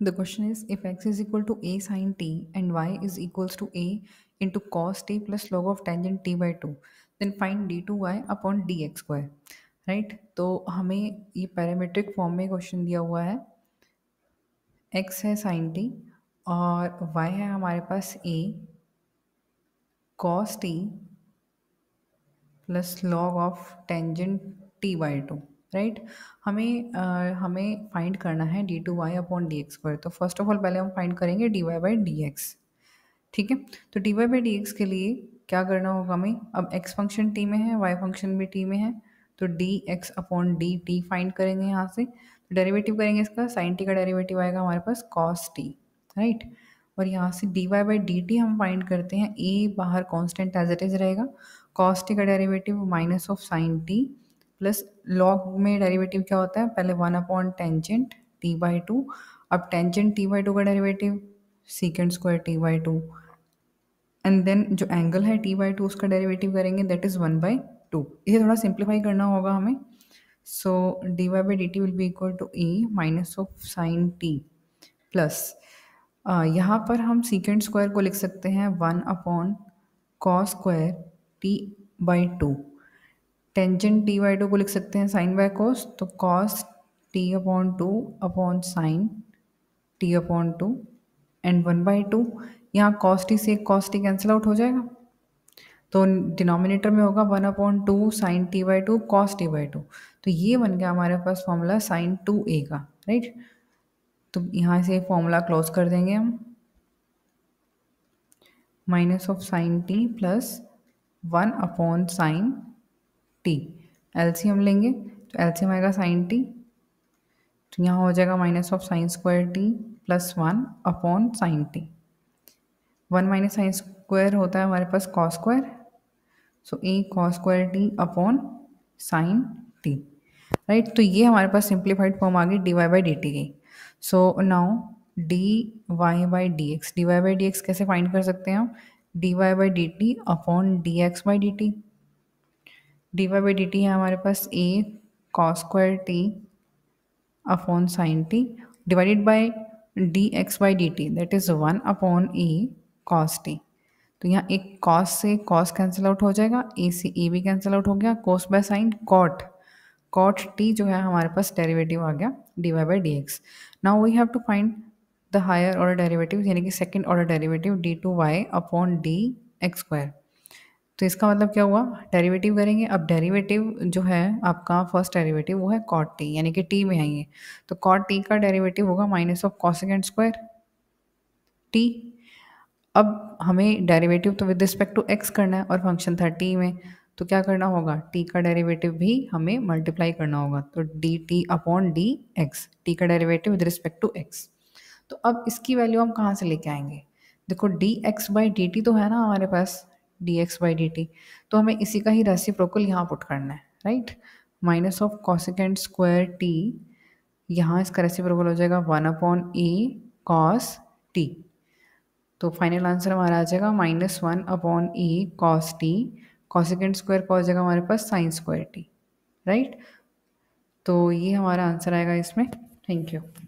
The question is if x is equal to a sine t and y is equals to a into cos t plus log of tangent t by 2 then find d2y upon D x square right तो हमें ये parametric form में question दिया हुआ है x है sign T और y है हमारे पास a cos t plus log of tangent T by two right हमें अ, हमें फाइंड करना है D two Y upon D X पर तो फर्स्ट ऑफ ऑल पहले हम फाइंड करेंगे D Y by D X ठीक है तो D Y by D X के लिए क्या करना होगा हमें अब एक्स फंक्शन टी में है वाई फंक्शन भी टी में है तो D X upon D T find करेंगे यहाँ से तो डेरिवेटिव करेंगे इसका साइन टी का डेरिवेटिव आएगा हमारे पास कॉस टी राइट और यहाँ से D Y by D T हम फाइंड करते हैं ए बाहर कॉन्स्टेंट एज इट इज़ रहेगा कॉस टी का derivative minus of sine T plus log में डेरिवेटिव क्या होता है पहले one upon tangent T by two अब टेंजेंट टी बाई टू का derivative secant square T by two and then जो एंगल है टी बाई टू उसका डेरिवेटिव करेंगे that is one by to इसे थोड़ा सिंप्लीफाई करना होगा हमें so d Y by D t will be equal to e minus of sine T plus यहाँ पर हम सीकेंड स्क्वायर को लिख सकते हैं one upon cos square T by two tangent T by two को लिख सकते हैं साइन बाय कॉस तो cos t upon two upon sine t upon two and one by two यहाँ कॉस टी से कॉस टी कैंसिल आउट हो जाएगा तो डिनोमिनेटर में होगा one upon two sine t by two cos t by two तो ये बन गया हमारे पास फॉर्मूला साइन टू ए का राइट तो यहाँ से फॉर्मूला क्लोज कर देंगे हम minus of sine T plus one upon sine t LCM लेंगे तो एल्सीयम आएगा साइन टी तो यहाँ हो जाएगा minus of sine square t plus one upon sine t one minus sine square होता है हमारे पास cos square so a cos square t upon sine t right तो ये हमारे पास सिंप्लीफाइड फॉर्म आ गई d Y by D t की so now d Y by D x d Y by D x कैसे फाइंड कर सकते हैं हम d Y by D t upon D x by D t d Y by D t है हमारे पास a cos square t upon sine t divided by d x by D t that is one upon a cos t तो यहाँ एक cos से cos cancel out हो जाएगा ए से ए भी कैंसिल आउट हो गया cos by sine cot cot t जो है हमारे पास डेरिवेटिव आ गया d Y by D x now we have to find the higher order derivative यानी कि second order derivative d two Y upon D x square तो इसका मतलब क्या हुआ डेरिवेटिव करेंगे अब डेरिवेटिव जो है आपका फर्स्ट डेरिवेटिव वो है कॉट टी यानी कि टी में है ये तो कॉट टी का डेरिवेटिव होगा minus of second square t अब हमें डेरिवेटिव तो विद रिस्पेक्ट टू एक्स करना है और फंक्शन था टी में तो क्या करना होगा टी का डेरिवेटिव भी हमें मल्टीप्लाई करना होगा तो d t upon D x t का derivative with respect to x तो अब इसकी वैल्यू हम कहाँ से लेके आएंगे देखो d x by D t तो है ना हमारे पास d x by D t तो हमें इसी का ही रेसिप्रोकल यहाँ पुट करना है right minus of cosecant square t यहाँ इसका रेसिप्रोकल हो जाएगा one upon a cos t तो फाइनल आंसर हमारा आ जाएगा minus one upon a cos t cosecant square का हो जाएगा हमारे पास साइन स्क्वायर टी राइट तो ये हमारा आंसर आएगा इसमें थैंक यू